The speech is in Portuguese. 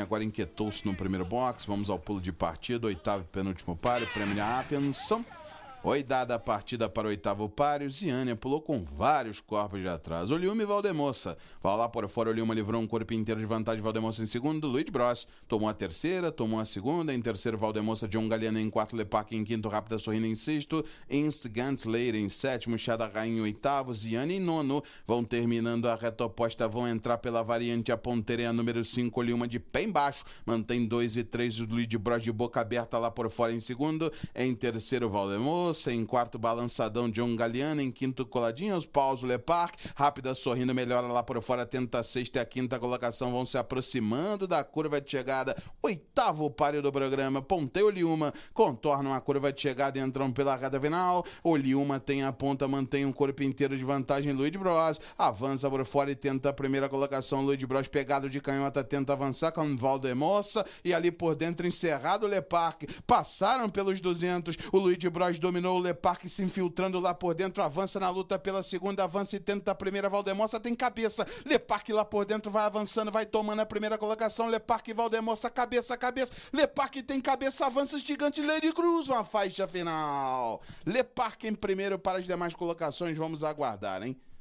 agora inquietou-se no primeiro box. Vamos ao pulo de partida, oitavo e penúltimo par. Prêmio de atenção. Oidada a partida para o oitavo páreo, Ziânia pulou com vários corpos de atrás. Oliuma e Valdemoça. Vai lá por fora, Oliuma livrou um corpo inteiro de vantagem, Valdemoça em segundo, Luiz Bros. Tomou a terceira, tomou a segunda, em terceiro, Valdemoça, John Galeana em quarto, Lepac em quinto, Rápida Sorrindo em sexto, Instigant Leira em sétimo, Xadará em oitavo, Ziânia em nono. Vão terminando a reta oposta, vão entrar pela variante a Ponteira número 5, Oliuma de pé embaixo. Mantém dois e três, o Luiz Bros de boca aberta lá por fora em segundo, em terceiro, Valdemoça em quarto balançadão John Galliano, em quinto coladinho Paus Le Parc, rápida sorrindo melhora lá por fora, tenta a sexta e a quinta colocação vão se aproximando da curva de chegada, oitavo páreo do programa, Ponteu Liuma, contornam a curva de chegada e entram pela reta final, Liuma tem a ponta, mantém o um corpo inteiro de vantagem Luiz Bros, avança por fora e tenta a primeira colocação, Luiz Bros pegado de canhota, tenta avançar com Valdemossa e ali por dentro encerrado Le Parc passaram pelos 200, o Luiz Bros dominou dominou o Leparque se infiltrando lá por dentro, avança na luta pela segunda, avança e tenta a primeira, Valdemossa tem cabeça, Leparque lá por dentro vai avançando, vai tomando a primeira colocação, Leparque e Valdemossa, cabeça, cabeça, Leparque tem cabeça, avança gigante, Lady Cruz, uma faixa final, Leparque em primeiro para as demais colocações, vamos aguardar, hein?